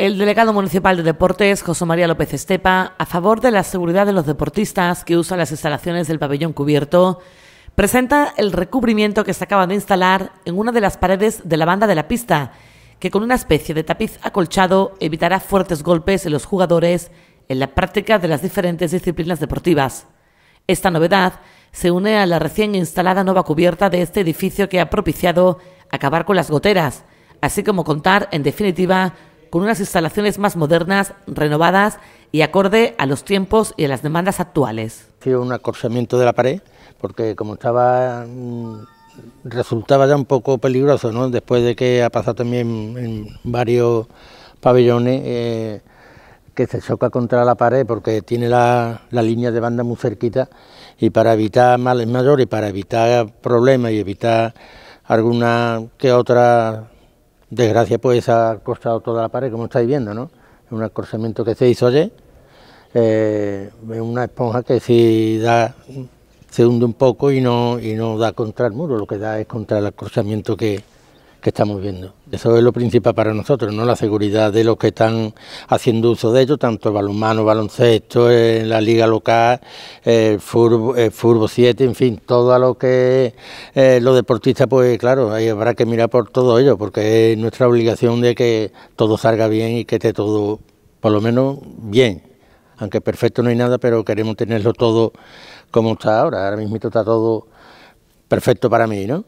El delegado municipal de deportes, José María López Estepa, a favor de la seguridad de los deportistas que usan las instalaciones del pabellón cubierto, presenta el recubrimiento que se acaba de instalar en una de las paredes de la banda de la pista, que con una especie de tapiz acolchado evitará fuertes golpes en los jugadores en la práctica de las diferentes disciplinas deportivas. Esta novedad se une a la recién instalada nueva cubierta de este edificio que ha propiciado acabar con las goteras, así como contar, en definitiva, con unas instalaciones más modernas, renovadas y acorde a los tiempos y a las demandas actuales. Fue un acorchamiento de la pared, porque como estaba mm, resultaba ya un poco peligroso, ¿no? Después de que ha pasado también en varios pabellones eh, que se choca contra la pared porque tiene la, la, línea de banda muy cerquita y para evitar males mayores, para evitar problemas y evitar alguna que otra desgracia pues ha costado toda la pared, como estáis viendo, ¿no? ...es Un acorzamiento que se hizo ayer, eh, una esponja que si da, se hunde un poco y no, y no da contra el muro, lo que da es contra el acorzamiento que, que estamos viendo. Eso es lo principal para nosotros, ¿no? La seguridad de los que están haciendo uso de ellos... tanto balonmano, baloncesto, eh, la liga local, eh, furbo, 7, eh, en fin, todo lo que eh, los deportistas, pues claro, ahí habrá que mirar por todo ello, porque es nuestra obligación de que todo salga bien y que esté todo, por lo menos, bien. Aunque perfecto no hay nada, pero queremos tenerlo todo como está ahora. Ahora mismo está todo perfecto para mí, ¿no?